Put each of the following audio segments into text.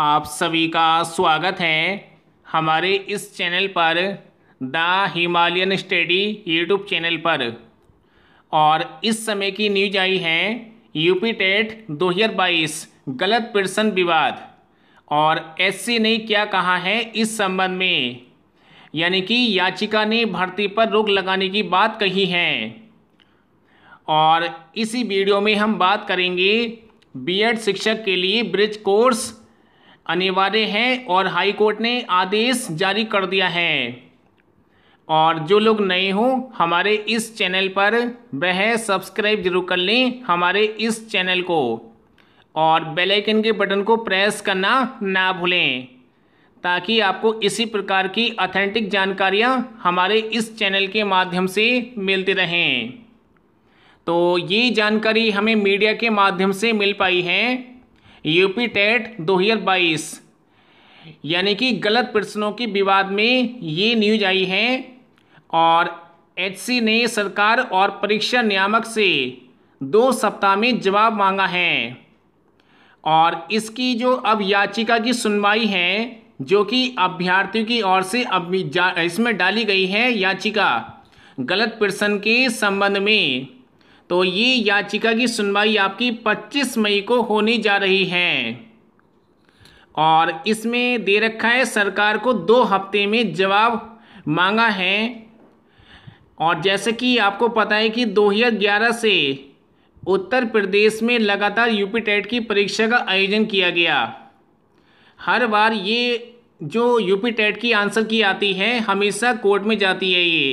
आप सभी का स्वागत है हमारे इस चैनल पर the Himalayan study YouTube channel पर और इस समय की न्यूज आई है यूपी टेट 2022 गलत प्रश्न विवाद और एससी ने क्या कहा है इस संबंध में यानी कि याचिका ने भर्ती पर रोक लगाने की बात कही है और इसी वीडियो में हम बात करेंगे बीएड शिक्षक के लिए ब्रिज कोर्स अनिवार्य है और हाई कोर्ट ने आदेश जारी कर दिया है और जो लोग नए हों हमारे इस चैनल पर वह सब्सक्राइब जरूर कर लें हमारे इस चैनल को और बेल आइकन के बटन को प्रेस करना ना भूलें ताकि आपको इसी प्रकार की अथेंटिक जानकारियां हमारे इस चैनल के माध्यम से मिलती रहें तो ये जानकारी हमें मीडिया के माध्यम से मिल पाई है यूपी टेट 2022 यानी कि गलत प्रश्नों के विवाद में ये न्यूज आई है और एचसी ने सरकार और परीक्षा नियामक से दो सप्ताह में जवाब मांगा है और इसकी जो अब याचिका की सुनवाई है जो कि अभ्यर्थियों की ओर से अब इसमें डाली गई है याचिका गलत प्रश्न के संबंध में तो ये याचिका की सुनवाई आपकी 25 मई को होने जा रही है और इसमें दे रखा है सरकार को दो हफ्ते में जवाब मांगा है और जैसे कि आपको पता है कि 2011 से उत्तर प्रदेश में लगातार यूपी टेट की परीक्षा का आयोजन किया गया हर बार ये जो यूपी टेट की आंसर की आती है हमेशा कोर्ट में जाती है ये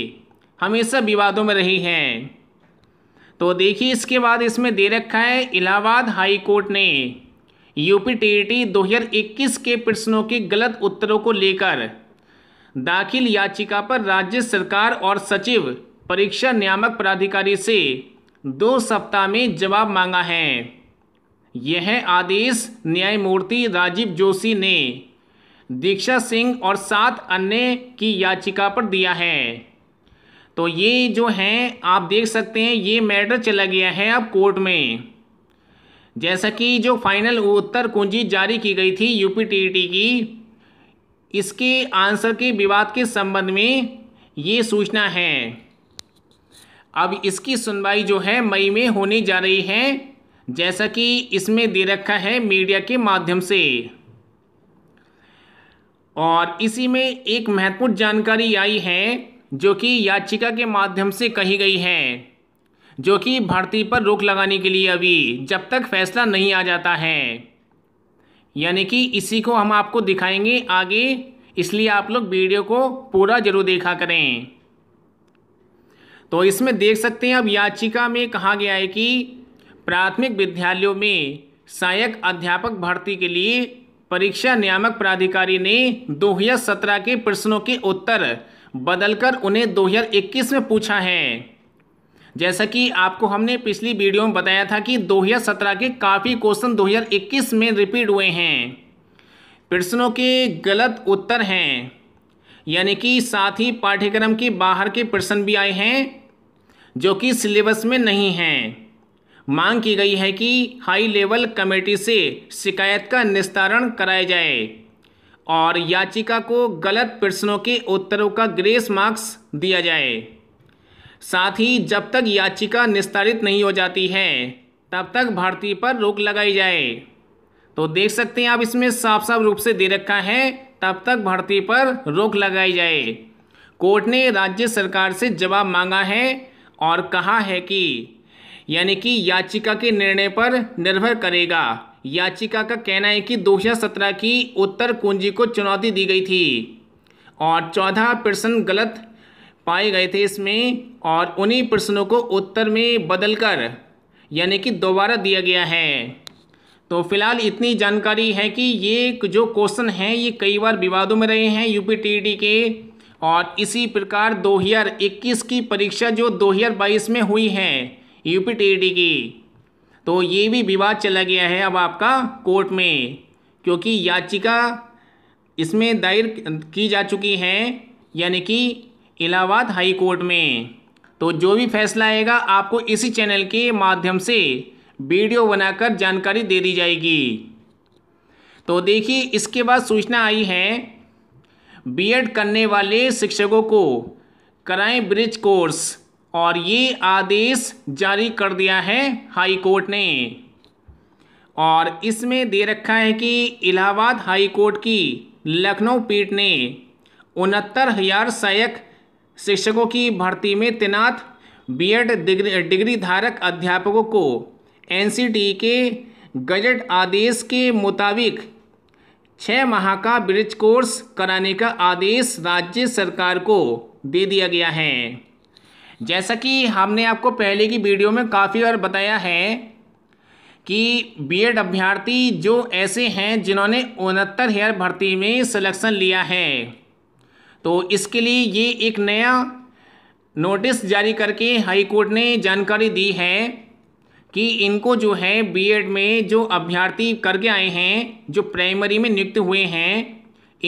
हमेशा विवादों में रही हैं तो देखिए इसके बाद इसमें दे रखा है इलाहाबाद हाई कोर्ट ने यूपी हज़ार 2021 के प्रश्नों के गलत उत्तरों को लेकर दाखिल याचिका पर राज्य सरकार और सचिव परीक्षा नियामक प्राधिकारी से दो सप्ताह में जवाब मांगा है यह आदेश न्यायमूर्ति राजीव जोशी ने दीक्षा सिंह और सात अन्य की याचिका पर दिया है तो ये जो है आप देख सकते हैं ये मैटर चला गया है अब कोर्ट में जैसा कि जो फाइनल उत्तर कुंजी जारी की गई थी यूपीटीटी की इसके आंसर के विवाद के संबंध में ये सूचना है अब इसकी सुनवाई जो है मई में होने जा रही है जैसा कि इसमें दे रखा है मीडिया के माध्यम से और इसी में एक महत्वपूर्ण जानकारी आई है जो कि याचिका के माध्यम से कही गई है जो कि भर्ती पर रोक लगाने के लिए अभी जब तक फैसला नहीं आ जाता है यानी कि इसी को हम आपको दिखाएंगे आगे इसलिए आप लोग वीडियो को पूरा जरूर देखा करें तो इसमें देख सकते हैं अब याचिका में कहा गया है कि प्राथमिक विद्यालयों में सहायक अध्यापक भर्ती के लिए परीक्षा नियामक प्राधिकारी ने 2017 के प्रश्नों के उत्तर बदलकर उन्हें 2021 में पूछा है जैसा कि आपको हमने पिछली वीडियो में बताया था कि 2017 के काफ़ी क्वेश्चन 2021 में रिपीट हुए हैं प्रश्नों के गलत उत्तर हैं यानी कि साथ ही पाठ्यक्रम के बाहर के प्रश्न भी आए हैं जो कि सिलेबस में नहीं हैं मांग की गई है कि हाई लेवल कमेटी से शिकायत का निस्तारण कराया जाए और याचिका को गलत प्रश्नों के उत्तरों का ग्रेस मार्क्स दिया जाए साथ ही जब तक याचिका निस्तारित नहीं हो जाती है तब तक भर्ती पर रोक लगाई जाए तो देख सकते हैं आप इसमें साफ साफ रूप से दे रखा है तब तक भर्ती पर रोक लगाई जाए कोर्ट ने राज्य सरकार से जवाब मांगा है और कहा है कि यानी कि याचिका के निर्णय पर निर्भर करेगा याचिका का कहना है कि 2017 की उत्तर कुंजी को चुनौती दी गई थी और 14 प्रश्न गलत पाए गए थे इसमें और उन्हीं प्रश्नों को उत्तर में बदलकर यानी कि दोबारा दिया गया है तो फिलहाल इतनी जानकारी है कि ये जो क्वेश्चन हैं ये कई बार विवादों में रहे हैं टी के और इसी प्रकार 2021 की परीक्षा जो 2022 में हुई है टी की तो ये भी विवाद चला गया है अब आपका कोर्ट में क्योंकि याचिका इसमें दायर की जा चुकी है यानी कि इलाहाबाद हाई कोर्ट में तो जो भी फैसला आएगा आपको इसी चैनल के माध्यम से वीडियो बनाकर जानकारी दे दी जाएगी तो देखिए इसके बाद सूचना आई है बीएड करने वाले शिक्षकों को कराएं ब्रिज कोर्स और ये आदेश जारी कर दिया है हाई कोर्ट ने और इसमें दे रखा है कि इलाहाबाद हाई कोर्ट की लखनऊ पीठ ने उनहत्तर हजार सहायक शिक्षकों की भर्ती में तैनात बीएड डिग्री डिग्री धारक अध्यापकों को एनसीटी के गजट आदेश के मुताबिक छः माह का ब्रिज कोर्स कराने का आदेश राज्य सरकार को दे दिया गया है जैसा कि हमने आपको पहले की वीडियो में काफ़ी बार बताया है कि बीएड अभ्यर्थी जो ऐसे हैं जिन्होंने उनहत्तर हेयर भर्ती में सिलेक्शन लिया है तो इसके लिए ये एक नया नोटिस जारी करके हाईकोर्ट ने जानकारी दी है कि इनको जो है बीएड में जो अभ्यर्थी करके आए हैं जो प्राइमरी में नियुक्त हुए हैं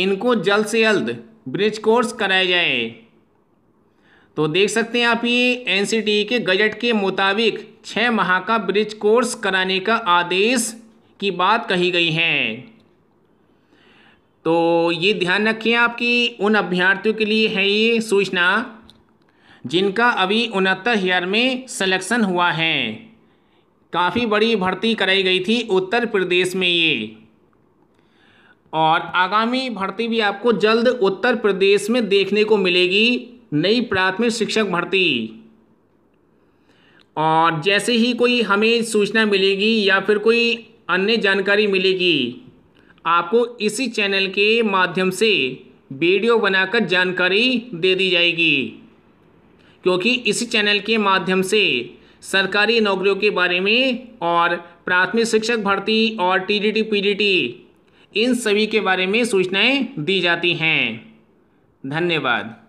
इनको जल्द से जल्द ब्रिज कोर्स कराया जाए तो देख सकते हैं आप ये एनसीटीई e के गजट के मुताबिक छः माह का ब्रिज कोर्स कराने का आदेश की बात कही गई है तो ये ध्यान रखिए आपकी उन अभ्यर्थियों के लिए है ये सूचना जिनका अभी उनहत्तर ईयर में सिलेक्शन हुआ है काफ़ी बड़ी भर्ती कराई गई थी उत्तर प्रदेश में ये और आगामी भर्ती भी आपको जल्द उत्तर प्रदेश में देखने को मिलेगी नई प्राथमिक शिक्षक भर्ती और जैसे ही कोई हमें सूचना मिलेगी या फिर कोई अन्य जानकारी मिलेगी आपको इसी चैनल के माध्यम से वीडियो बनाकर जानकारी दे दी जाएगी क्योंकि इसी चैनल के माध्यम से सरकारी नौकरियों के बारे में और प्राथमिक शिक्षक भर्ती और टीडीटी पीडीटी इन सभी के बारे में सूचनाएं दी जाती हैं धन्यवाद